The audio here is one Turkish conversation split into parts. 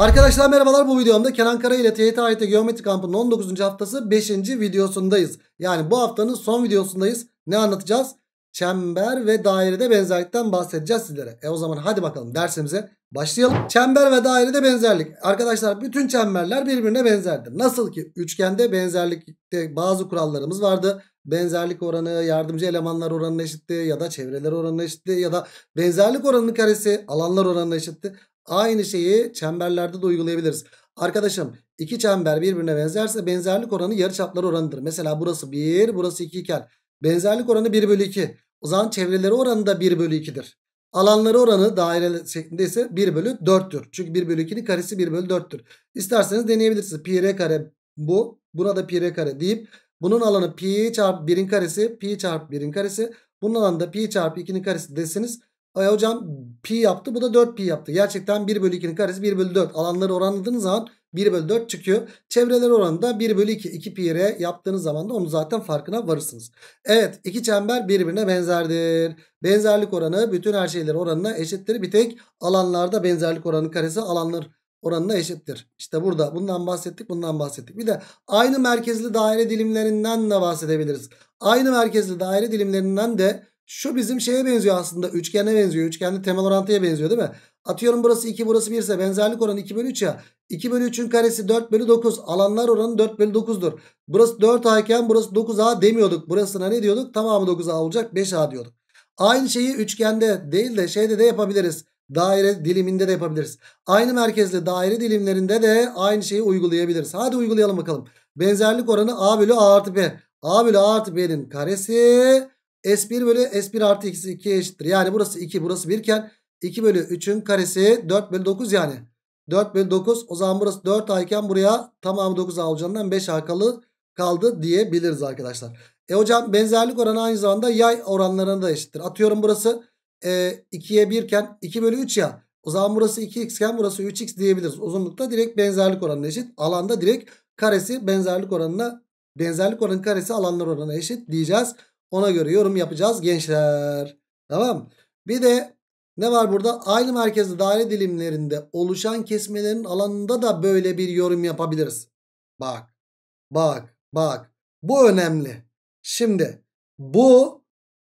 Arkadaşlar merhabalar bu videomda Kenan Kara ile TYT AYT Geometri Kampı'nın 19. haftası 5. videosundayız. Yani bu haftanın son videosundayız. Ne anlatacağız? Çember ve dairede benzerlikten bahsedeceğiz sizlere. E o zaman hadi bakalım dersimize başlayalım. Çember ve dairede benzerlik. Arkadaşlar bütün çemberler birbirine benzerdir. Nasıl ki üçgende benzerlikte bazı kurallarımız vardı. Benzerlik oranı, yardımcı elemanlar oranı eşitti ya da çevreler oranı eşitti ya da benzerlik oranının karesi alanlar oranı eşitti. Aynı şeyi çemberlerde de uygulayabiliriz. Arkadaşım iki çember birbirine benzerse benzerlik oranı yarıçapları oranıdır. Mesela burası 1 burası 2 iken benzerlik oranı 1 bölü 2. O zaman çevreleri oranı da 1 bölü 2'dir. Alanları oranı daire şeklinde ise 1 bölü 4'tür. Çünkü 1 bölü 2'nin karesi 1 bölü 4'tür. İsterseniz deneyebilirsiniz. Pi r kare bu. Buna da pi r kare deyip bunun alanı pi çarpı 1'in karesi pi çarpı 1'in karesi. Bunun alanı da pi çarpı 2'nin karesi desiniz. Ay hocam pi yaptı. Bu da 4 pi yaptı. Gerçekten 1 bölü 2'nin karesi 1 bölü 4. Alanları oranladığınız zaman 1 bölü 4 çıkıyor. Çevreler oranı da 1 bölü 2. 2 pi r yaptığınız zaman da onu zaten farkına varırsınız. Evet iki çember birbirine benzerdir. Benzerlik oranı bütün her şeylerin oranına eşittir. Bir tek alanlarda benzerlik oranı karesi alanlar oranına eşittir. İşte burada bundan bahsettik bundan bahsettik. Bir de aynı merkezli daire dilimlerinden de bahsedebiliriz. Aynı merkezli daire dilimlerinden de şu bizim şeye benziyor aslında. Üçgene benziyor. Üçgende temel orantıya benziyor değil mi? Atıyorum burası 2 burası 1 ise benzerlik oranı 2 bölü 3 ya. 2 bölü 3'ün karesi 4 bölü 9. Alanlar oranı 4 bölü 9'dur. Burası 4A iken burası 9A demiyorduk. Burasına ne diyorduk? Tamamı 9A olacak 5A diyorduk. Aynı şeyi üçgende değil de şeyde de yapabiliriz. Daire diliminde de yapabiliriz. Aynı merkezli daire dilimlerinde de aynı şeyi uygulayabiliriz. Hadi uygulayalım bakalım. Benzerlik oranı A bölü A artı B. A bölü A artı B'nin karesi S1 bölü S1 artı x 2'ye eşittir. Yani burası 2 burası 1 iken 2 bölü 3'ün karesi 4 bölü 9 yani. 4 bölü 9 o zaman burası 4A iken buraya tamamı 9A olacağından 5A kalı kaldı diyebiliriz arkadaşlar. E hocam benzerlik oranı aynı zamanda yay oranlarına da eşittir. Atıyorum burası e, 2'ye 1 iken 2 bölü 3 ya. O zaman burası 2x iken burası 3x diyebiliriz. Uzunlukta direkt benzerlik oranına eşit. Alanda direkt karesi benzerlik oranına benzerlik oranı karesi alanlar oranına eşit diyeceğiz. Ona göre yorum yapacağız gençler. Tamam. Bir de ne var burada? Aynı merkezli daire dilimlerinde oluşan kesmelerin alanında da böyle bir yorum yapabiliriz. Bak. Bak. Bak. Bu önemli. Şimdi bu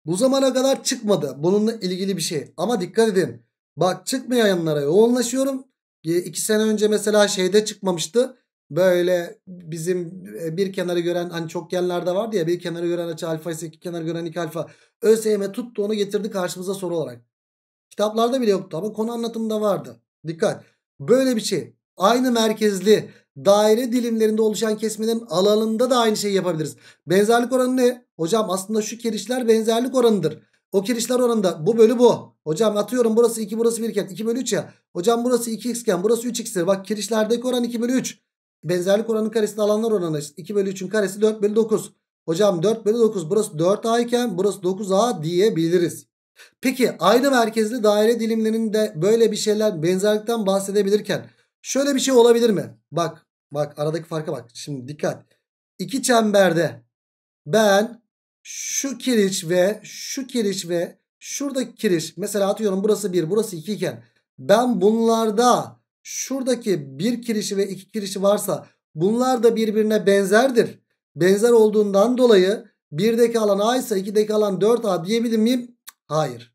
bu zamana kadar çıkmadı. Bununla ilgili bir şey. Ama dikkat edin. Bak çıkmayanlara yoğunlaşıyorum. İki sene önce mesela şeyde çıkmamıştı böyle bizim e, bir kenarı gören hani çok yerlerde vardı ya bir kenarı gören açı alfa ise iki kenarı gören iki alfa. ÖSYM tuttu onu getirdi karşımıza soru olarak. Kitaplarda bile yoktu ama konu anlatımında vardı. Dikkat. Böyle bir şey. Aynı merkezli daire dilimlerinde oluşan kesmenin alanında da aynı şeyi yapabiliriz. Benzerlik oranı ne? Hocam aslında şu kirişler benzerlik oranıdır. O kirişler oranında bu bölü bu. Hocam atıyorum burası 2 burası 1 iken 2 bölü 3 ya. Hocam burası 2x iken burası 3x'tir. Bak kirişlerdeki oran 2 bölü 3. Benzerlik oranının karesi alanlar oranı 2 bölü 3'ün karesi 4 bölü 9. Hocam 4 bölü 9 burası 4A iken burası 9A diyebiliriz. Peki aynı merkezli daire dilimlerinde böyle bir şeyler benzerlikten bahsedebilirken şöyle bir şey olabilir mi? Bak bak aradaki farka bak şimdi dikkat. İki çemberde ben şu kiriş ve şu kiriş ve şuradaki kiriş mesela atıyorum burası 1 burası 2 iken ben bunlarda şuradaki bir kirişi ve iki kirişi varsa bunlar da birbirine benzerdir. Benzer olduğundan dolayı birdeki alan A ise ikideki alan 4A diyebilir miyim? Hayır.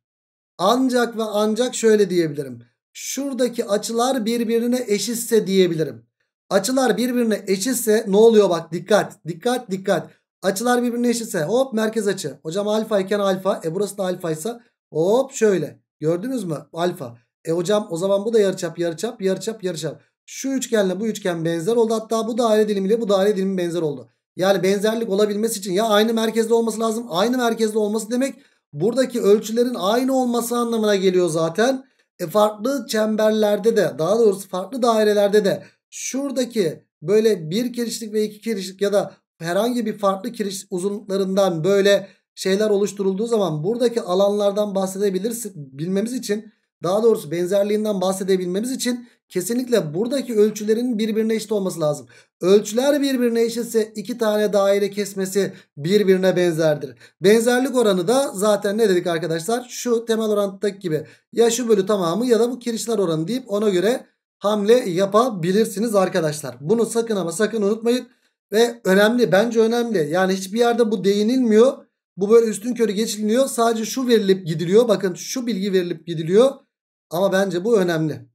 Ancak ve ancak şöyle diyebilirim. Şuradaki açılar birbirine eşitse diyebilirim. Açılar birbirine eşitse ne oluyor bak dikkat dikkat dikkat. Açılar birbirine eşitse hop merkez açı. Hocam alfa iken alfa e burası da alfaysa ise hop şöyle. Gördünüz mü alfa. E hocam o zaman bu da yarıçap yarıçap yarıçap yarıçap. Şu üçgenle bu üçgen benzer oldu. Hatta bu daire dilimiyle bu daire dilimi benzer oldu. Yani benzerlik olabilmesi için ya aynı merkezde olması lazım. Aynı merkezde olması demek buradaki ölçülerin aynı olması anlamına geliyor zaten. E farklı çemberlerde de daha doğrusu farklı dairelerde de şuradaki böyle bir kirişlik ve iki kirişlik ya da herhangi bir farklı kiriş uzunluklarından böyle şeyler oluşturulduğu zaman buradaki alanlardan bahsedebilirsin, bilmemiz için daha doğrusu benzerliğinden bahsedebilmemiz için kesinlikle buradaki ölçülerin birbirine eşit olması lazım. Ölçüler birbirine eşitse iki tane daire kesmesi birbirine benzerdir. Benzerlik oranı da zaten ne dedik arkadaşlar? Şu temel orantıdaki gibi ya şu bölü tamamı ya da bu kirişler oranı deyip ona göre hamle yapabilirsiniz arkadaşlar. Bunu sakın ama sakın unutmayın. Ve önemli bence önemli. Yani hiçbir yerde bu değinilmiyor. Bu böyle üstün körü geçilmiyor. Sadece şu verilip gidiliyor. Bakın şu bilgi verilip gidiliyor. Ama bence bu önemli.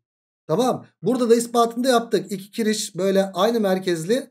Tamam. Burada da ispatını da yaptık. İki kiriş böyle aynı merkezli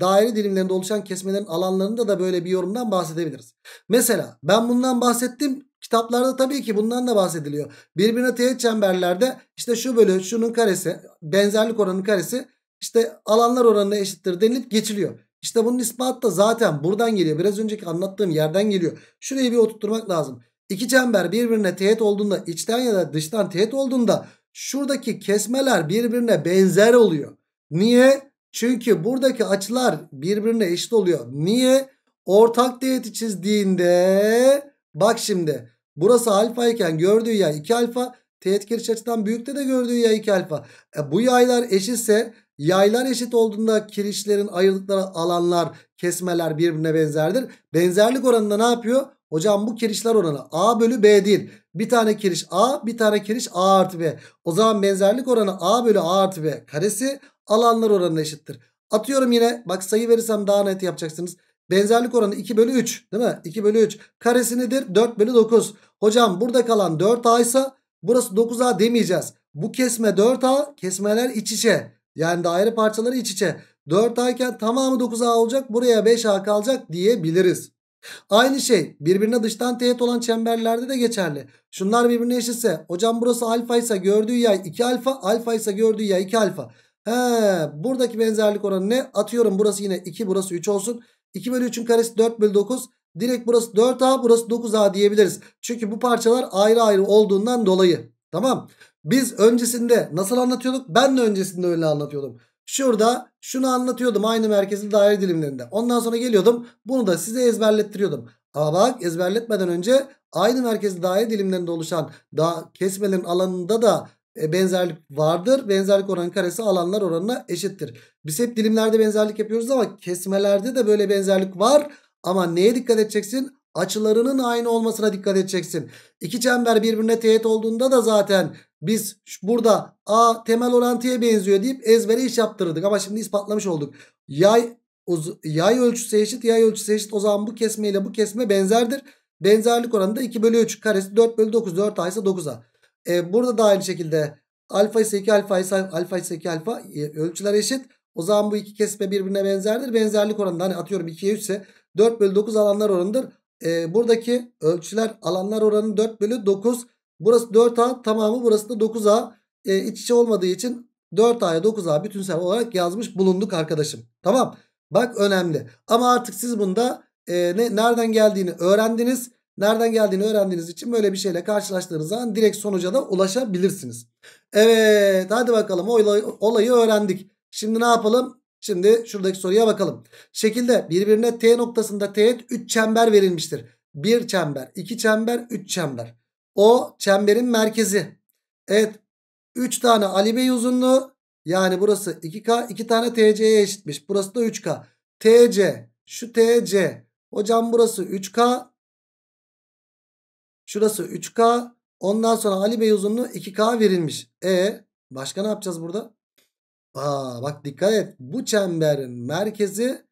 daire dilimlerinde oluşan kesmelerin alanlarında da böyle bir yorumdan bahsedebiliriz. Mesela ben bundan bahsettim. Kitaplarda tabii ki bundan da bahsediliyor. Birbirine teğet çemberlerde işte şu bölü şunun karesi benzerlik oranının karesi işte alanlar oranına eşittir denilip geçiliyor. İşte bunun ispatı da zaten buradan geliyor. Biraz önceki anlattığım yerden geliyor. Şurayı bir oturtmak lazım. İki çember birbirine teğet olduğunda içten ya da dıştan teğet olduğunda şuradaki kesmeler birbirine benzer oluyor. Niye? Çünkü buradaki açılar birbirine eşit oluyor. Niye? Ortak teğeti çizdiğinde bak şimdi burası alfa iken gördüğü yay 2 alfa teğet giriş açıdan büyükte de gördüğü yay 2 alfa. E, bu yaylar eşitse Yaylar eşit olduğunda kirişlerin ayırdıkları alanlar, kesmeler birbirine benzerdir. Benzerlik oranında ne yapıyor? Hocam bu kirişler oranı A bölü B değil. Bir tane kiriş A bir tane kiriş A artı B. O zaman benzerlik oranı A bölü A artı B karesi alanlar oranına eşittir. Atıyorum yine bak sayı verirsem daha net yapacaksınız. Benzerlik oranı 2 bölü 3 değil mi? 2 bölü 3 karesi nedir? 4 bölü 9. Hocam burada kalan 4A ise burası 9A demeyeceğiz. Bu kesme 4A kesmeler iç içe. Yani daire parçaları iç içe. 4A iken tamamı 9A olacak buraya 5A kalacak diyebiliriz. Aynı şey birbirine dıştan teğet olan çemberlerde de geçerli. Şunlar birbirine eşitse hocam burası alfa ise gördüğü yay 2 alfa alfa ise gördüğü yay 2 alfa. He, buradaki benzerlik oranı ne? Atıyorum burası yine 2 burası 3 olsun. 2 bölü 3'ün karesi 4 bölü 9. Direkt burası 4A burası 9A diyebiliriz. Çünkü bu parçalar ayrı ayrı olduğundan dolayı. Tamam. Biz öncesinde nasıl anlatıyorduk? Ben de öncesinde öyle anlatıyordum. Şurada şunu anlatıyordum aynı merkezli daire dilimlerinde. Ondan sonra geliyordum bunu da size ezberlettiriyordum. Ama bak ezberletmeden önce aynı merkezli daire dilimlerinde oluşan da kesmelerin alanında da e, benzerlik vardır. Benzerlik oranı karesi alanlar oranına eşittir. Biz hep dilimlerde benzerlik yapıyoruz ama kesmelerde de böyle benzerlik var. Ama neye dikkat edeceksin? Açılarının aynı olmasına dikkat edeceksin. İki çember birbirine teğet olduğunda da zaten biz burada A temel orantıya benziyor deyip ezbere iş yaptırdık Ama şimdi ispatlamış olduk. Yay uz yay ölçüsü eşit yay ölçüsü eşit o zaman bu kesme ile bu kesme benzerdir. Benzerlik oranı da 2 bölü 3 karesi 4 bölü 9 4a ise 9a. Ee, burada da aynı şekilde alfa ise 2 alfa ise alfa ise 2 alfa e, ölçüler eşit. O zaman bu iki kesme birbirine benzerdir. Benzerlik oranı da hani atıyorum 2'ye 3 ise 4 bölü 9 alanlar oranıdır. Ee, buradaki ölçüler alanlar oranı 4 bölü 9 Burası 4A tamamı burası da 9A e, iç içe olmadığı için 4A'ya 9A bütünsel olarak yazmış bulunduk arkadaşım. Tamam bak önemli ama artık siz bunda e, ne, nereden geldiğini öğrendiniz. Nereden geldiğini öğrendiğiniz için böyle bir şeyle karşılaştığınız zaman direkt sonuca da ulaşabilirsiniz. Evet hadi bakalım olayı, olayı öğrendik. Şimdi ne yapalım? Şimdi şuradaki soruya bakalım. Şekilde birbirine T noktasında teğet 3 çember verilmiştir. 1 çember, 2 çember, 3 çember. O çemberin merkezi. Evet 3 tane Ali uzunluğu yani burası 2K 2 tane TC'ye eşitmiş. Burası da 3K. TC şu TC hocam burası 3K şurası 3K ondan sonra Ali uzunluğu 2K verilmiş. E başka ne yapacağız burada? Aa, bak dikkat et bu çemberin merkezi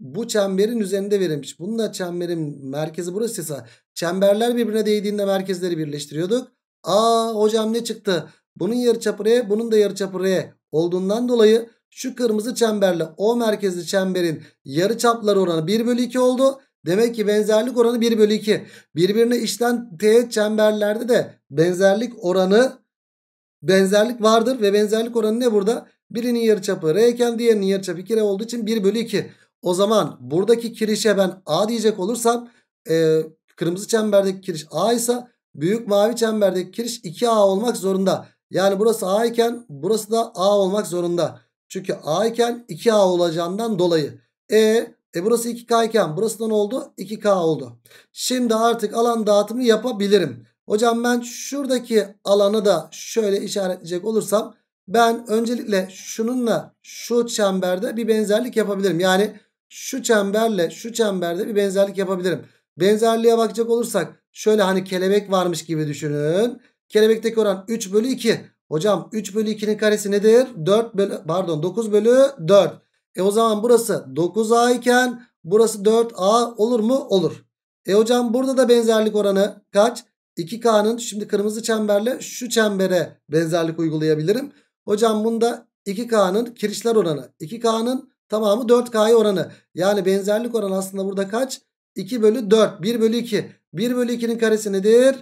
bu çemberin üzerinde verilmiş. Bununla çemberin merkezi burasıysa çemberler birbirine değdiğinde merkezleri birleştiriyorduk. Aa hocam ne çıktı? Bunun yarıçapı R, bunun da yarıçapı R olduğundan dolayı şu kırmızı çemberle o merkezli çemberin yarıçapları oranı 1 bölü 2 oldu. Demek ki benzerlik oranı 1 bölü 2. Birbirine işten t çemberlerde de benzerlik oranı benzerlik vardır. Ve benzerlik oranı ne burada? Birinin yarıçapı R iken diğerinin yarıçapı 2R olduğu için 1 bölü 2. O zaman buradaki kirişe ben A diyecek olursam e, kırmızı çemberdeki kiriş A ise büyük mavi çemberdeki kiriş 2A olmak zorunda. Yani burası A iken burası da A olmak zorunda. Çünkü A iken 2A olacağından dolayı. E e burası 2K iken burası da ne oldu? 2K oldu. Şimdi artık alan dağıtımı yapabilirim. Hocam ben şuradaki alanı da şöyle işaretleyecek olursam ben öncelikle şununla şu çemberde bir benzerlik yapabilirim. Yani şu çemberle şu çemberde bir benzerlik yapabilirim. Benzerliğe bakacak olursak şöyle hani kelebek varmış gibi düşünün. Kelebekteki oran 3 bölü 2. Hocam 3 bölü 2'nin karesi nedir? 4 bölü pardon 9 bölü 4. E o zaman burası 9A iken burası 4A olur mu? Olur. E hocam burada da benzerlik oranı kaç? 2K'nın şimdi kırmızı çemberle şu çembere benzerlik uygulayabilirim. Hocam bunda 2K'nın kirişler oranı 2K'nın Tamamı 4K'ya oranı. Yani benzerlik oranı aslında burada kaç? 2 bölü 4. 1 bölü 2. 1 bölü 2'nin karesi nedir?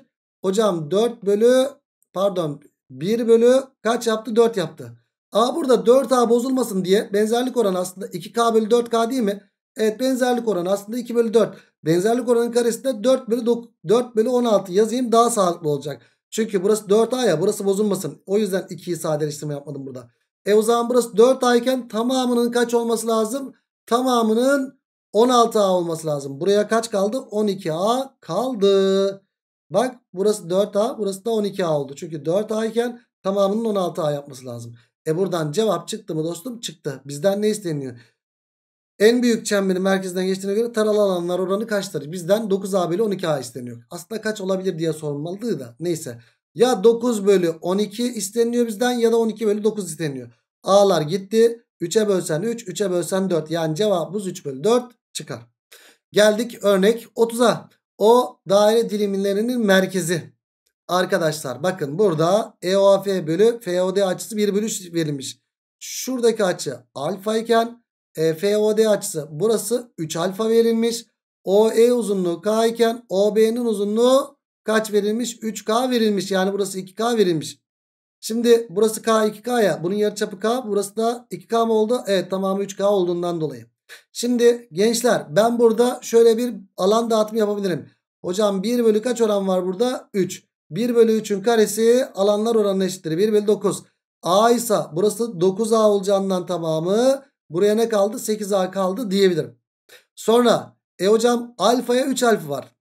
Hocam 4 bölü pardon 1 bölü kaç yaptı? 4 yaptı. A burada 4A bozulmasın diye benzerlik oranı aslında 2K bölü 4K değil mi? Evet benzerlik oranı aslında 2 bölü 4. Benzerlik oranın karesi de 4 bölü, 9, 4 bölü 16 yazayım daha sağlıklı olacak. Çünkü burası 4A ya burası bozulmasın. O yüzden 2'yi sadeleştirme yapmadım burada. E o zaman burası 4 ayken tamamının kaç olması lazım? Tamamının 16A olması lazım. Buraya kaç kaldı? 12A kaldı. Bak burası 4A burası da 12A oldu. Çünkü 4A iken tamamının 16A yapması lazım. E buradan cevap çıktı mı dostum? Çıktı. Bizden ne isteniyor? En büyük çemberin merkezden geçtiğine göre taralı alanlar oranı kaçtır? Bizden 9A bölü 12A isteniyor. Aslında kaç olabilir diye sorulmalıydı da. Neyse. Ya 9 bölü 12 isteniyor bizden ya da 12 bölü 9 isteniyor. A'lar gitti. 3'e bölsen 3, 3'e bölsen 4. Yani cevabımız 3 bölü 4 çıkar. Geldik örnek 30'a. O daire dilimlerinin merkezi. Arkadaşlar bakın burada EOF bölü FOD açısı 1 bölü 3 verilmiş. Şuradaki açı alfa iken e, FOD açısı burası 3 alfa verilmiş. OE uzunluğu K iken OB'nin uzunluğu kaç verilmiş? 3K verilmiş. Yani burası 2K verilmiş. Şimdi burası K 2K ya. Bunun yarıçapı K. Burası da 2K mı oldu? Evet tamamı 3K olduğundan dolayı. Şimdi gençler ben burada şöyle bir alan dağıtımı yapabilirim. Hocam 1 bölü kaç oran var burada? 3. 1 bölü 3'ün karesi alanlar oranına eşittir. 1 bölü 9. A ise burası 9A olacağından tamamı. Buraya ne kaldı? 8A kaldı diyebilirim. Sonra e hocam alfaya 3 alfa var.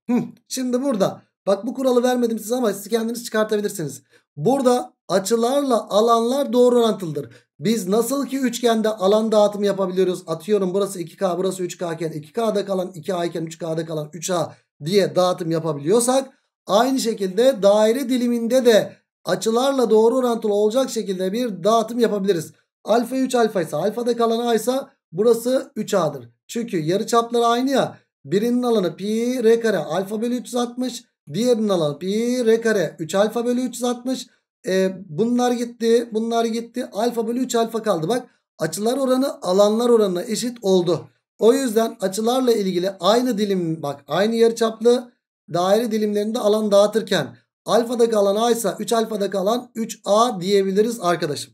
Şimdi burada Bak bu kuralı vermedim size ama siz kendiniz çıkartabilirsiniz. Burada açılarla alanlar doğru orantılıdır. Biz nasıl ki üçgende alan dağıtımı yapabiliyoruz. Atıyorum burası 2K burası 3K iken 2K'da kalan 2A iken 3K'da kalan 3A diye dağıtım yapabiliyorsak. Aynı şekilde daire diliminde de açılarla doğru orantılı olacak şekilde bir dağıtım yapabiliriz. Alfa 3 alfa ise alfada kalan A ise burası 3A'dır. Çünkü yarı çapları aynı ya. Birinin alanı pi r kare alfa bölü 360 Diğerini alalım. Pi r kare 3 alfa bölü 360. E, bunlar gitti. Bunlar gitti. Alfa bölü 3 alfa kaldı. Bak açılar oranı alanlar oranına eşit oldu. O yüzden açılarla ilgili aynı dilim bak aynı yarıçaplı daire dilimlerinde alan dağıtırken alfa'da kalan A ise 3 alfa'da kalan 3A diyebiliriz arkadaşım.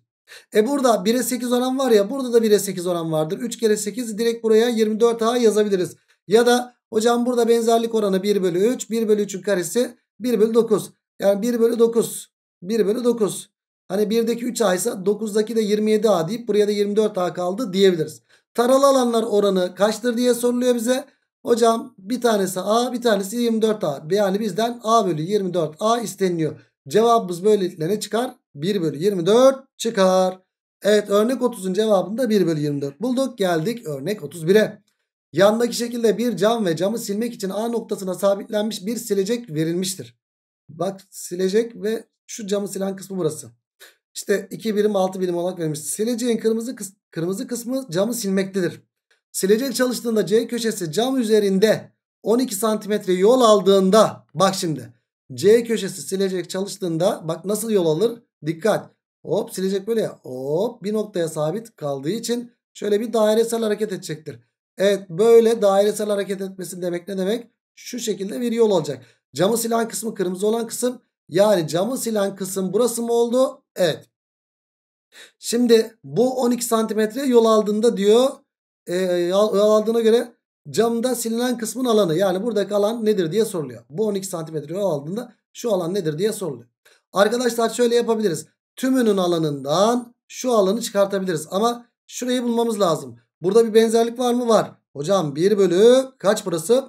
E burada 1'e 8 oran var ya burada da 1'e 8 oran vardır. 3 kere 8 direkt buraya 24A yazabiliriz. Ya da Hocam burada benzerlik oranı 1 bölü 3. 1 bölü 3'ün karesi 1 bölü 9. Yani 1 bölü 9. 1 bölü 9. Hani 1'deki 3A ise 9'daki de 27A deyip buraya da 24A kaldı diyebiliriz. Taralı alanlar oranı kaçtır diye soruluyor bize. Hocam bir tanesi A bir tanesi 24A. Yani bizden A bölü 24A isteniyor. Cevabımız böylelikle ne çıkar? 1 bölü 24 çıkar. Evet örnek 30'un cevabında 1 bölü 24 bulduk. Geldik örnek 31'e. Yandaki şekilde bir cam ve camı silmek için A noktasına sabitlenmiş bir silecek verilmiştir. Bak silecek ve şu camı silen kısmı burası. İşte 2 birim 6 birim olarak verilmiş. Sileceğin kırmızı, kıs kırmızı kısmı camı silmektedir. Silecek çalıştığında C köşesi cam üzerinde 12 santimetre yol aldığında bak şimdi C köşesi silecek çalıştığında bak nasıl yol alır dikkat hop silecek böyle ya hop bir noktaya sabit kaldığı için şöyle bir dairesel hareket edecektir. Evet böyle dairesel hareket etmesi demek ne demek? Şu şekilde bir yol olacak. Camı silen kısmı kırmızı olan kısım. Yani camı silen kısım burası mı oldu? Evet. Şimdi bu 12 santimetre yol aldığında diyor. E, yol aldığına göre camda silinen kısmın alanı. Yani buradaki alan nedir diye soruluyor. Bu 12 santimetre yol aldığında şu alan nedir diye soruluyor. Arkadaşlar şöyle yapabiliriz. Tümünün alanından şu alanı çıkartabiliriz. Ama şurayı bulmamız lazım. Burada bir benzerlik var mı? Var. Hocam 1 bölü kaç burası?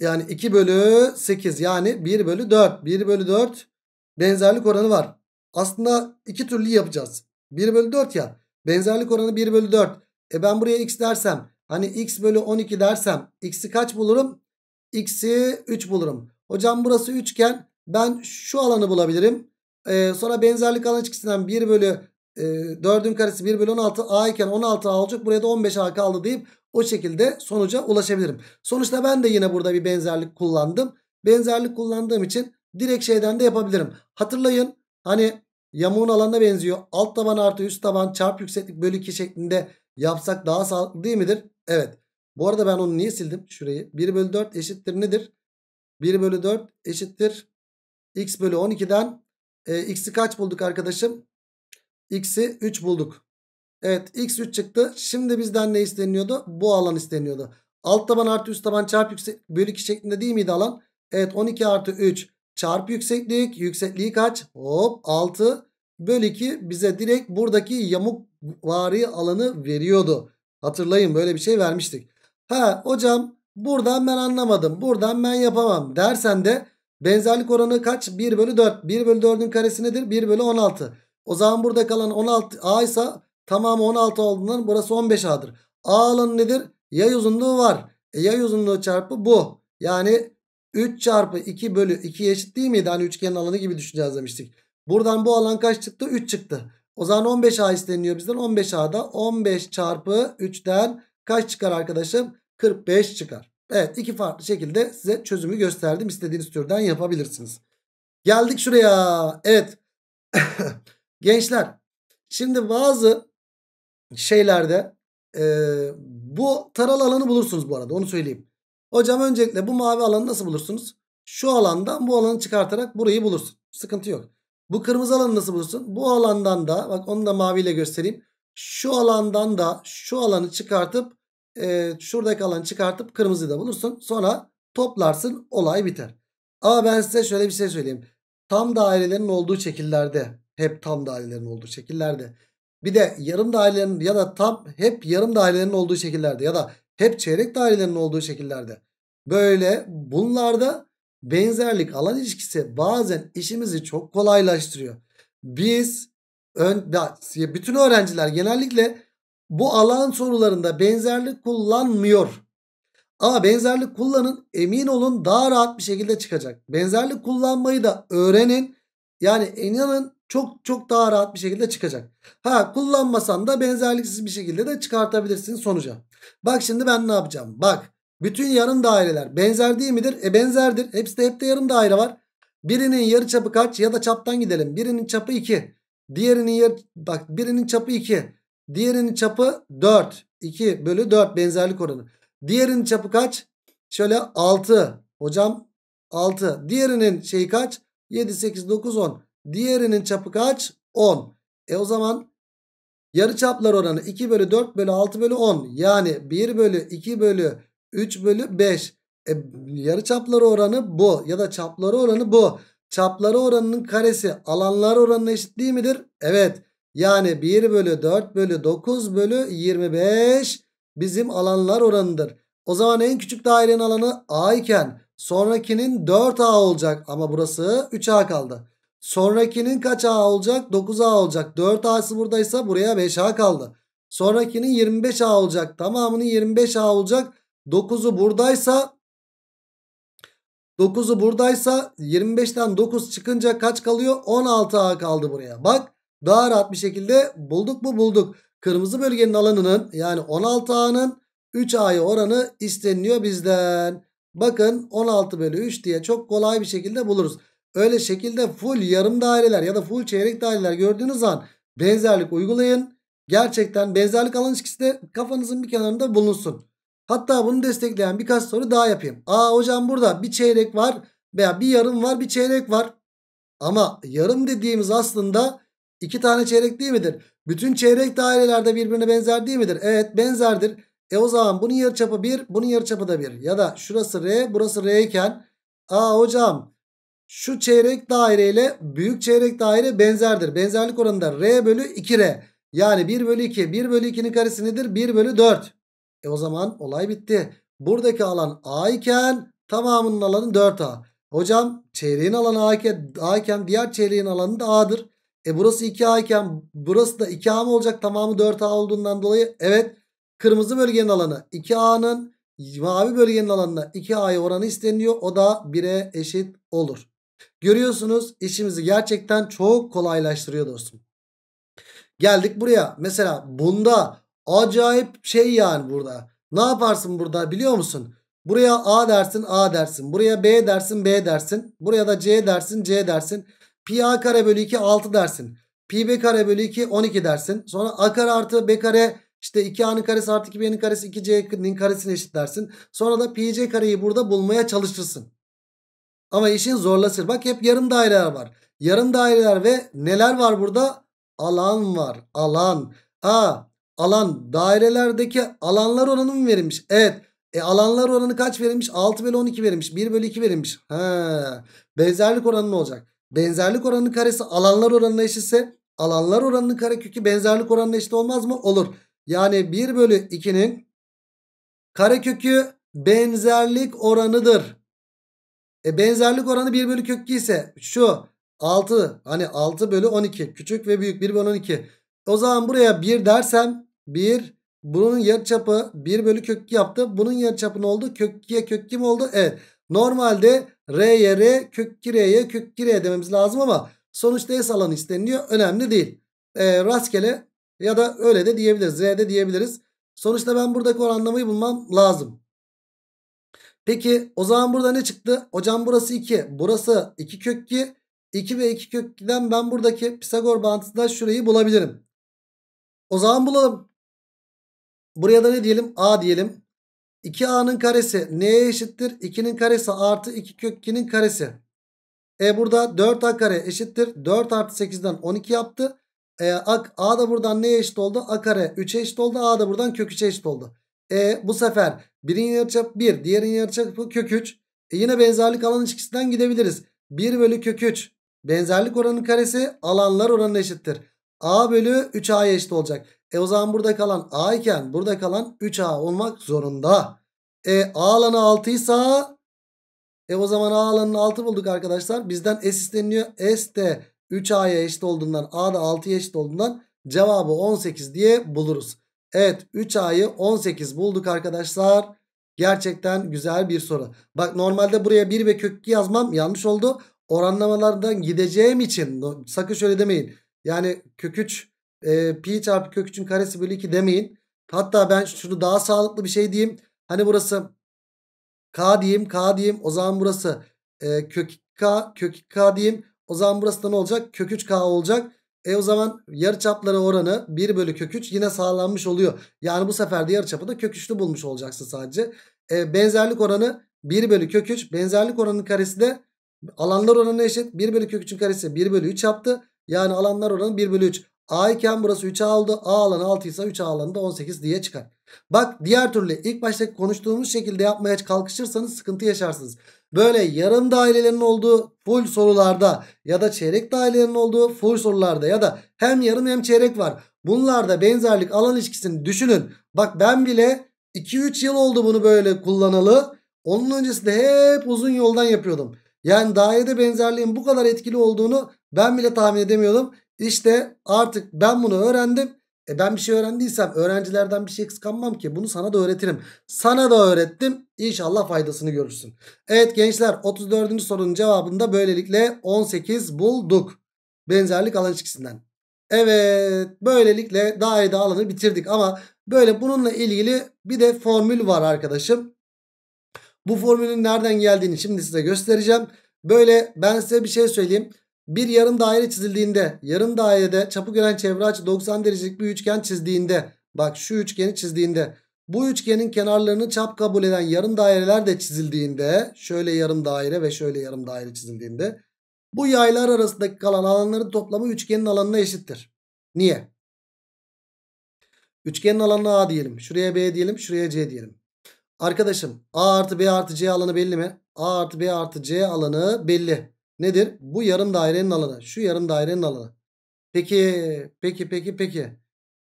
Yani 2 bölü 8 yani 1 bölü 4. 1 bölü 4 benzerlik oranı var. Aslında iki türlü yapacağız. 1 bölü 4 ya. Benzerlik oranı 1 bölü 4. E ben buraya x dersem hani x bölü 12 dersem x'i kaç bulurum? X'i 3 bulurum. Hocam burası üçgen ben şu alanı bulabilirim. Ee, sonra benzerlik alan çıksından 1 bölü e, ee, 4'ün karesi 1 bölü 16 A iken 16 A olacak. Buraya da 15 A kaldı deyip o şekilde sonuca ulaşabilirim. Sonuçta ben de yine burada bir benzerlik kullandım. Benzerlik kullandığım için direkt şeyden de yapabilirim. Hatırlayın hani yamuğun alanına benziyor. Alt taban artı üst taban çarp yükseklik bölü 2 şeklinde yapsak daha sağlıklı değil midir? Evet. Bu arada ben onu niye sildim? Şurayı. 1 bölü 4 eşittir nedir? 1 bölü 4 eşittir. X bölü 12'den e, x'i kaç bulduk arkadaşım? X'i 3 bulduk. Evet x 3 çıktı. Şimdi bizden ne isteniyordu? Bu alan isteniyordu. Alt taban artı üst taban çarpı yüksek bölü 2 şeklinde değil miydi alan? Evet 12 artı 3 çarpı yükseklik. Yüksekliği kaç? Hop 6 bölü 2 bize direkt buradaki yamuk vari alanı veriyordu. Hatırlayın böyle bir şey vermiştik. Ha hocam buradan ben anlamadım. Buradan ben yapamam dersen de benzerlik oranı kaç? 1 bölü 4. 1 bölü 4'ün karesi nedir? 1 bölü 16. O zaman burada kalan 16 A ise tamamı 16 olduğundan burası 15 A'dır. A alanı nedir? Yay uzunluğu var. E, yay uzunluğu çarpı bu. Yani 3 çarpı 2 bölü 2 eşit değil miydi? Hani üçgenin alanı gibi düşüneceğiz demiştik. Buradan bu alan kaç çıktı? 3 çıktı. O zaman 15A isteniyor bizden. 15A'da 15 çarpı 3'ten kaç çıkar arkadaşım? 45 çıkar. Evet iki farklı şekilde size çözümü gösterdim. İstediğiniz türden yapabilirsiniz. Geldik şuraya. Evet. Gençler şimdi bazı şeylerde e, bu taralı alanı bulursunuz bu arada onu söyleyeyim. Hocam öncelikle bu mavi alanı nasıl bulursunuz? Şu alandan bu alanı çıkartarak burayı bulursun. Sıkıntı yok. Bu kırmızı alanı nasıl bulursun? Bu alandan da bak onu da maviyle göstereyim. Şu alandan da şu alanı çıkartıp e, şuradaki alanı çıkartıp kırmızıyı da bulursun. Sonra toplarsın olay biter. Ama ben size şöyle bir şey söyleyeyim. Tam dairelerin olduğu şekillerde hep tam dairelerin olduğu şekillerde. Bir de yarım dairelerin ya da tam hep yarım dairelerin olduğu şekillerde ya da hep çeyrek dairelerin olduğu şekillerde. Böyle bunlarda benzerlik alan ilişkisi bazen işimizi çok kolaylaştırıyor. Biz ön, bütün öğrenciler genellikle bu alan sorularında benzerlik kullanmıyor. Ama benzerlik kullanın emin olun daha rahat bir şekilde çıkacak. Benzerlik kullanmayı da öğrenin. Yani inanın çok çok daha rahat bir şekilde çıkacak. Ha kullanmasan da benzerliksiz bir şekilde de çıkartabilirsin sonuca. Bak şimdi ben ne yapacağım? Bak bütün yarım daireler benzer değil midir? E benzerdir. Hepsi de hep de yarım daire var. Birinin yarı çapı kaç ya da çaptan gidelim. Birinin çapı 2. Diğerinin yarı bak birinin çapı 2. Diğerinin çapı 4. 2 bölü 4 benzerlik oranı. Diğerinin çapı kaç? Şöyle 6. Hocam 6. Diğerinin şeyi kaç? 7, 8, 9, 10. Diğerinin çapı kaç? 10. E o zaman yarıçaplar oranı 2 bölü 4 bölü 6 bölü 10. Yani 1 bölü 2 bölü 3 bölü 5. E, yarıçapları oranı bu ya da çapları oranı bu. Çapları oranının karesi alanlar oranına eşit değil midir? Evet. Yani 1 bölü 4 bölü 9 bölü 25 bizim alanlar oranıdır. O zaman en küçük dairenin alanı A iken sonrakinin 4A olacak ama burası 3A kaldı. Sonrakinin kaç A olacak? 9 A olacak. 4 A'sı buradaysa buraya 5 A kaldı. Sonrakinin 25 A olacak. Tamamının 25 A olacak. 9'u buradaysa 9'u buradaysa 25'ten 9 çıkınca kaç kalıyor? 16 A kaldı buraya. Bak daha rahat bir şekilde bulduk mu bulduk. Kırmızı bölgenin alanının yani 16 A'nın 3 A'ya oranı isteniliyor bizden. Bakın 16 bölü 3 diye çok kolay bir şekilde buluruz. Öyle şekilde full yarım daireler ya da full çeyrek daireler gördüğünüz an benzerlik uygulayın. Gerçekten benzerlik alan ilişkisi de kafanızın bir kenarında bulunsun. Hatta bunu destekleyen birkaç soru daha yapayım. Aa hocam burada bir çeyrek var veya bir yarım var bir çeyrek var. Ama yarım dediğimiz aslında iki tane çeyrek değil midir? Bütün çeyrek dairelerde birbirine benzer değil midir? Evet benzerdir. E o zaman bunun yarıçapı 1 bunun yarıçapı da 1. Ya da şurası R burası R iken. Aa hocam şu çeyrek daireyle büyük çeyrek daire benzerdir. Benzerlik oranında R bölü 2R. Yani 1 bölü 2. 1 bölü 2'nin karesi nedir? 1 bölü 4. E o zaman olay bitti. Buradaki alan A iken tamamının alanı 4A. Hocam çeyreğin alanı A iken, A iken diğer çeyreğin alanı da A'dır. E burası 2A iken burası da 2A mı olacak? Tamamı 4A olduğundan dolayı evet kırmızı bölgenin alanı 2A'nın mavi bölgenin alanına 2A'ya oranı isteniyor. O da 1'e eşit olur. Görüyorsunuz işimizi gerçekten çok kolaylaştırıyor dostum. Geldik buraya. Mesela bunda acayip şey yani burada. Ne yaparsın burada biliyor musun? Buraya A dersin A dersin. Buraya B dersin B dersin. Buraya da C dersin C dersin. Pi A kare bölü 2 6 dersin. Pi B kare bölü 2 12 dersin. Sonra A kare artı B kare işte 2A'nın karesi artı 2B'nin karesi 2C'nin karesini eşit dersin. Sonra da pi C kareyi burada bulmaya çalışırsın. Ama işin zorlasır. Bak hep yarım daireler var. Yarım daireler ve neler var burada? Alan var. Alan. A alan dairelerdeki alanlar oranı mı verilmiş? Evet. E alanlar oranı kaç verilmiş? 6 bölü 12 verilmiş. 1 bölü 2 verilmiş. Ha. Benzerlik oranı ne olacak? Benzerlik oranının karesi alanlar oranına eşitse alanlar oranının karekökü benzerlik oranına eşit olmaz mı? Olur. Yani 1 bölü 2'nin karekökü benzerlik oranıdır. E benzerlik oranı 1 bölü kök 2 ise şu 6 hani 6 bölü 12 küçük ve büyük 1 bölü 12. O zaman buraya 1 dersem 1 bunun yarıçapı 1 bölü kök 2 yaptı. Bunun yarıçapı ne oldu? Kök 2'ye kök 2 mi oldu? Evet. Normalde R'ye R kök 2 R'ye kök 2 R dememiz lazım ama sonuçta S alanı isteniliyor. Önemli değil. E, rastgele ya da öyle de diyebiliriz. R'de diyebiliriz. Sonuçta ben buradaki oranlamayı bulmam lazım. Peki o zaman burada ne çıktı? Hocam burası 2. Burası 2 kök 2. 2 ve 2 kök 2'den ben buradaki Pisagor bağıntısından şurayı bulabilirim. O zaman bulalım. Buraya da ne diyelim? A diyelim. 2A'nın karesi neye eşittir? 2'nin karesi artı 2 kök 2'nin karesi. E burada 4A kare eşittir. 4 artı 8'den 12 yaptı. E, A, A da buradan neye eşit oldu? A kare 3'e eşit oldu. A da buradan kök 3'e eşit oldu. E bu sefer Birinin yarıçap 1. Diğerinin yarıçap kök 3. E yine benzerlik alan ilişkisinden gidebiliriz. 1 bölü kök 3. Benzerlik oranının karesi alanlar oranına eşittir. A bölü 3 a eşit olacak. E o zaman burada kalan A iken burada kalan 3A olmak zorunda. E A alanı 6 ise e o zaman A alanını 6 bulduk arkadaşlar. Bizden S isteniyor. S de 3A'ya eşit olduğundan A da 6'ya eşit olduğundan cevabı 18 diye buluruz. Evet 3 A'yı 18 bulduk arkadaşlar. Gerçekten güzel bir soru. Bak normalde buraya 1 ve kök 2 yazmam yanlış oldu. Oranlamalardan gideceğim için sakın şöyle demeyin. Yani kök 3 e, pi çarpı kök 3'ün karesi bölü 2 demeyin. Hatta ben şunu daha sağlıklı bir şey diyeyim. Hani burası k diyeyim k diyeyim o zaman burası e, kök k kök k diyeyim. O zaman burası da ne olacak? Kök 3k olacak. E o zaman yarı çapları oranı 1 bölü kök 3 yine sağlanmış oluyor. Yani bu sefer de yarı çapı da kök 3'lü bulmuş olacaksın sadece. E, benzerlik oranı 1 bölü kök 3. Benzerlik oranının karesi de alanlar oranı eşit. 1 bölü kök 3'ün karesi 1 bölü 3 yaptı. Yani alanlar oranı 1 bölü 3. A iken burası 3A oldu. A alanı 6 ise 3A alanı da 18 diye çıkar. Bak diğer türlü ilk başta konuştuğumuz şekilde yapmaya kalkışırsanız sıkıntı yaşarsınız. Böyle yarım dairelerin olduğu full sorularda ya da çeyrek dairelerin olduğu full sorularda ya da hem yarım hem çeyrek var. Bunlarda benzerlik alan ilişkisini düşünün. Bak ben bile 2-3 yıl oldu bunu böyle kullanalı. Onun öncesinde hep uzun yoldan yapıyordum. Yani dairede benzerliğin bu kadar etkili olduğunu ben bile tahmin edemiyordum. İşte artık ben bunu öğrendim. E ben bir şey öğrendiysem öğrencilerden bir şey kıskanmam ki. Bunu sana da öğretirim. Sana da öğrettim. İnşallah faydasını görürsün. Evet gençler 34. sorunun cevabında böylelikle 18 bulduk. Benzerlik alan ilişkisinden. Evet böylelikle dairede alanı bitirdik ama böyle bununla ilgili bir de formül var arkadaşım. Bu formülün nereden geldiğini şimdi size göstereceğim. Böyle ben size bir şey söyleyeyim. Bir yarım daire çizildiğinde yarım dairede çapı gören çevre açı 90 derecelik bir üçgen çizdiğinde bak şu üçgeni çizdiğinde bu üçgenin kenarlarını çap kabul eden yarım daireler de çizildiğinde şöyle yarım daire ve şöyle yarım daire çizildiğinde bu yaylar arasındaki kalan alanların toplamı üçgenin alanına eşittir. Niye? Üçgenin alanına A diyelim. Şuraya B diyelim. Şuraya C diyelim. Arkadaşım A artı B artı C alanı belli mi? A artı B artı C alanı belli nedir? Bu yarım dairenin alanı. Şu yarım dairenin alanı. Peki peki peki peki.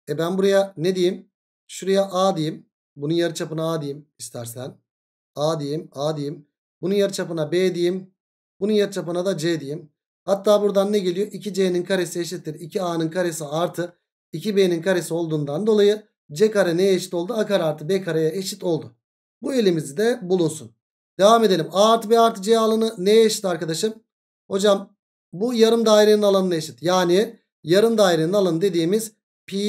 E ben buraya ne diyeyim? Şuraya A diyeyim. Bunun yarıçapına A diyeyim istersen. A diyeyim A diyeyim. Bunun yarıçapına B diyeyim. Bunun yarıçapına da C diyeyim. Hatta buradan ne geliyor? 2C'nin karesi eşittir. 2A'nın karesi artı 2B'nin karesi olduğundan dolayı C kare neye eşit oldu? A kare artı B kareye eşit oldu. Bu elimizi de bulunsun. Devam edelim. A artı B artı C alanı neye eşit arkadaşım? Hocam bu yarım dairenin alanına eşit. Yani yarım dairenin alanı dediğimiz pi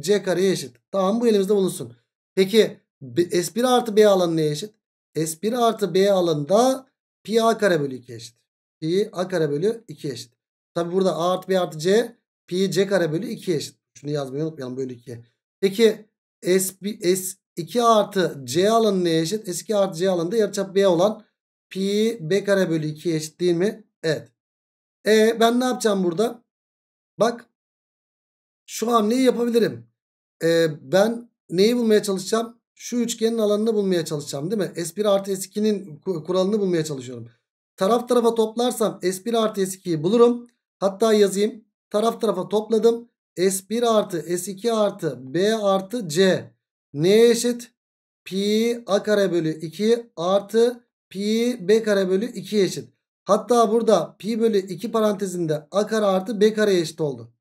c kareye eşit. Tamam bu elimizde bulunsun. Peki S1 artı B alanı neye eşit? S1 artı B alanında pi a kare bölü 2 eşit. Pi a kare bölü 2 eşit. Tabi burada a artı b artı c pi c kare bölü 2 eşit. Şunu yazmayı unutmayalım bölü 2. Peki S1, S2 artı c alanı neye eşit? S2 artı c alanında yarıçap b olan pi b kare bölü 2 eşit değil mi? Evet. E ben ne yapacağım burada? Bak. Şu hamleyi yapabilirim. E, ben neyi bulmaya çalışacağım? Şu üçgenin alanını bulmaya çalışacağım değil mi? S1 artı S2'nin kuralını bulmaya çalışıyorum. Taraf tarafa toplarsam S1 artı S2'yi bulurum. Hatta yazayım. Taraf tarafa topladım. S1 artı S2 artı B artı C. Neye eşit? Pi A kare bölü 2 artı pi B kare bölü 2 eşit. Hatta burada pi bölü 2 parantezinde a kare artı b kare eşit oldu.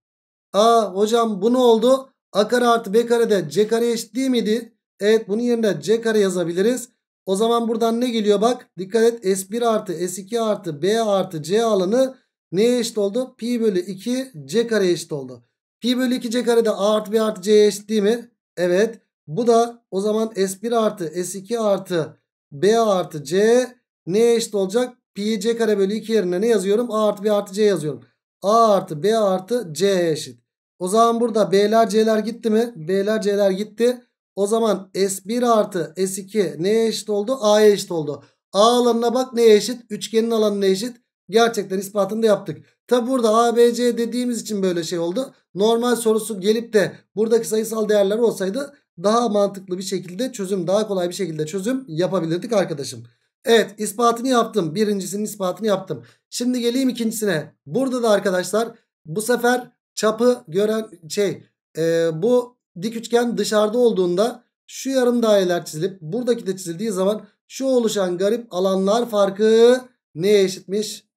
Aa hocam bu ne oldu? A kare artı b kare de c kare eşit değil miydi? Evet bunun yerine c kare yazabiliriz. O zaman buradan ne geliyor bak. Dikkat et s1 artı s2 artı b artı c alanı neye eşit oldu? Pi bölü 2 c kare eşit oldu. Pi bölü 2 c kare de a artı b artı c eşit değil mi? Evet. Bu da o zaman s1 artı s2 artı b artı c neye eşit olacak? Pi'yi C kare bölü 2 yerine ne yazıyorum? A artı B artı C yazıyorum. A artı B artı C eşit. O zaman burada B'ler C'ler gitti mi? B'ler C'ler gitti. O zaman S1 artı S2 neye eşit oldu? A'ya eşit oldu. A alanına bak neye eşit? Üçgenin alanına eşit. Gerçekten ispatını da yaptık. Tabi burada ABC dediğimiz için böyle şey oldu. Normal sorusu gelip de buradaki sayısal değerler olsaydı daha mantıklı bir şekilde çözüm, daha kolay bir şekilde çözüm yapabilirdik arkadaşım. Evet ispatını yaptım. Birincisinin ispatını yaptım. Şimdi geleyim ikincisine. Burada da arkadaşlar bu sefer çapı gören şey e, bu dik üçgen dışarıda olduğunda şu yarım daireler çizilip buradaki de çizildiği zaman şu oluşan garip alanlar farkı neye eşitmiş?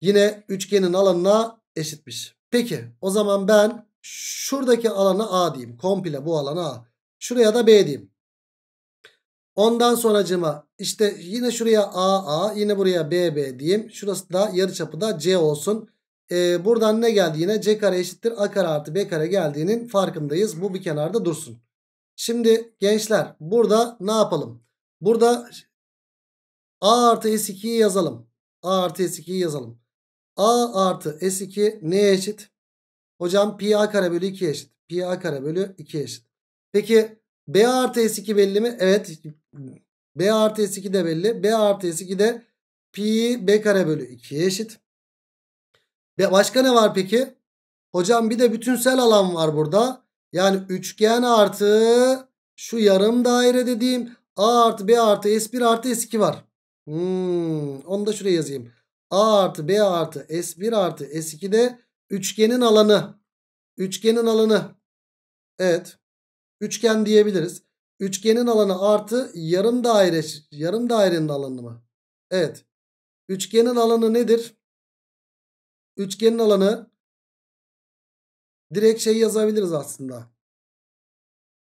Yine üçgenin alanına eşitmiş. Peki o zaman ben şuradaki alanı A diyeyim. Komple bu alana A. Şuraya da B diyeyim. Ondan sonracıma işte yine şuraya AA yine buraya BB diyeyim. Şurası da yarıçapı da C olsun. Ee, buradan ne geldi yine? C kare eşittir A kare artı B kare geldiğinin farkındayız. Bu bir kenarda dursun. Şimdi gençler burada ne yapalım? Burada A artı S2'yi yazalım. A artı S2'yi yazalım. A artı S2 neye eşit? Hocam pi A kare bölü 2 eşit. Pi A kare bölü 2 eşit. Peki B artı S2 belli mi? Evet B artı S2 de belli. B artı S2 de pi B kare bölü 2'ye eşit. Başka ne var peki? Hocam bir de bütünsel alan var burada. Yani üçgen artı şu yarım daire dediğim A artı B artı S1 artı S2 var. Hmm, onu da şuraya yazayım. A artı B artı S1 artı S2 de üçgenin alanı. Üçgenin alanı. Evet. Üçgen diyebiliriz. Üçgenin alanı artı yarım daire yarım dairenin alanı mı? Evet. Üçgenin alanı nedir? Üçgenin alanı direkt şey yazabiliriz aslında.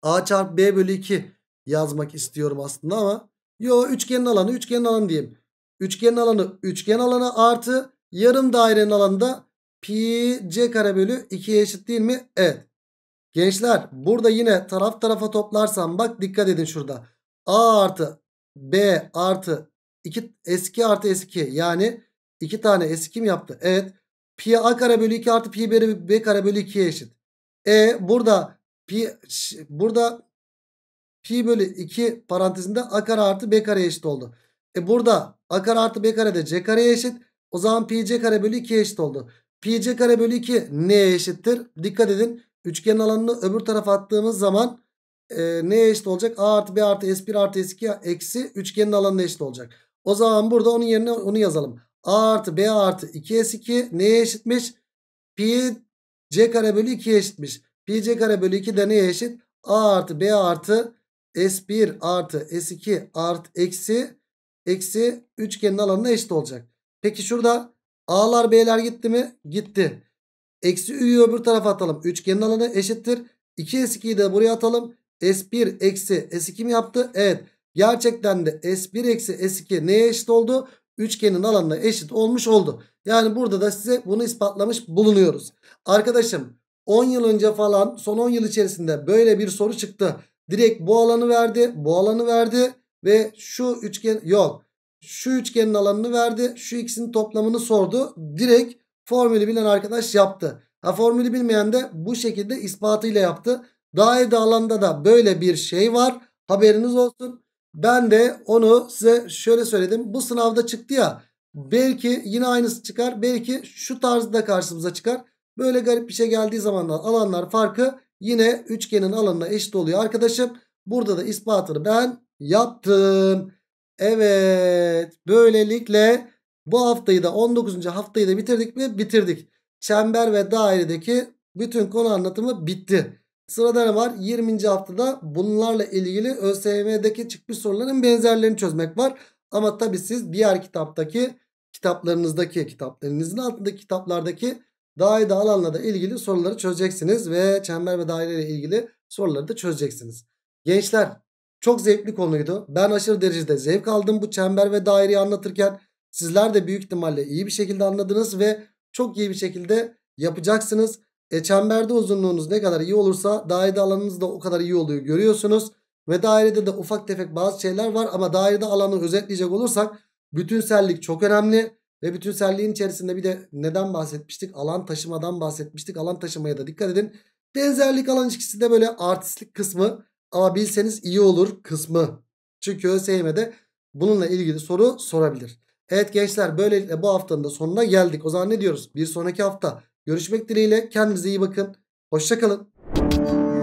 A çarpı B bölü 2 yazmak istiyorum aslında ama yo üçgenin alanı üçgenin alanı diyeyim. Üçgenin alanı üçgen alanı artı yarım dairenin alanı da pi c kare bölü 2'ye eşit değil mi? Evet. Gençler burada yine taraf tarafa toplarsam bak dikkat edin şurada. A artı B artı 2 eski artı eski yani 2 tane eski kim yaptı? Evet. Pi A kare bölü 2 artı pi B, B kare bölü 2'ye eşit. E burada pi burada pi bölü 2 parantezinde A kare artı B kare eşit oldu. E burada A kare artı B kare de C kare eşit. O zaman pi C kare bölü 2 eşit oldu. Pi C kare bölü 2 neye eşittir? Dikkat edin. Üçgen alanını öbür tarafa attığımız zaman e, neye eşit olacak? A artı B artı S1 artı S2 eksi üçgenin alanına eşit olacak. O zaman burada onun yerine onu yazalım. A artı B artı 2S2 neye eşitmiş? Pi C kare bölü 2'ye eşitmiş. Pi C kare bölü 2 de neye eşit? A artı B artı S1 artı S2 artı eksi eksi üçgenin alanına eşit olacak. Peki şurada A'lar B'ler gitti mi? Gitti. Eksi ü'yü öbür tarafa atalım. Üçgenin alanı eşittir. 2s2'yi de buraya atalım. S1 eksi S2 mi yaptı? Evet. Gerçekten de S1 eksi S2 neye eşit oldu? Üçgenin alanına eşit olmuş oldu. Yani burada da size bunu ispatlamış bulunuyoruz. Arkadaşım 10 yıl önce falan son 10 yıl içerisinde böyle bir soru çıktı. Direkt bu alanı verdi. Bu alanı verdi. Ve şu üçgen yok. Şu üçgenin alanını verdi. Şu ikisinin toplamını sordu. Direkt Formülü bilen arkadaş yaptı. Ha formülü bilmeyen de bu şekilde ispatıyla yaptı. Daire alanda da böyle bir şey var. Haberiniz olsun. Ben de onu size şöyle söyledim. Bu sınavda çıktı ya. Belki yine aynısı çıkar. Belki şu tarzda karşımıza çıkar. Böyle garip bir şey geldiği zaman da alanlar farkı yine üçgenin alanına eşit oluyor arkadaşım. Burada da ispatını ben yaptım. Evet böylelikle bu haftayı da 19. haftayı da bitirdik mi? Bitirdik. Çember ve dairedeki bütün konu anlatımı bitti. Sırada ne var? 20. haftada bunlarla ilgili ÖSYM'deki çıkmış soruların benzerlerini çözmek var. Ama tabi siz diğer kitaptaki kitaplarınızdaki kitaplarınızın altındaki kitaplardaki daire alanla da ilgili soruları çözeceksiniz. Ve çember ve daire ile ilgili soruları da çözeceksiniz. Gençler çok zevkli konuydu. Ben aşırı derecede zevk aldım bu çember ve daireyi anlatırken. Sizler de büyük ihtimalle iyi bir şekilde anladınız ve çok iyi bir şekilde yapacaksınız. E çemberde uzunluğunuz ne kadar iyi olursa dairede alanınız da o kadar iyi oluyor görüyorsunuz. Ve dairede de ufak tefek bazı şeyler var ama dairede alanı özetleyecek olursak bütünsellik çok önemli. Ve bütünselliğin içerisinde bir de neden bahsetmiştik? Alan taşımadan bahsetmiştik. Alan taşımaya da dikkat edin. Benzerlik alan ilişkisi de böyle artistlik kısmı ama bilseniz iyi olur kısmı. Çünkü ÖSYM'de bununla ilgili soru sorabilir. Evet gençler böylelikle bu haftanın da sonuna geldik. O zaman ne diyoruz? Bir sonraki hafta görüşmek dileğiyle. Kendinize iyi bakın. Hoşçakalın.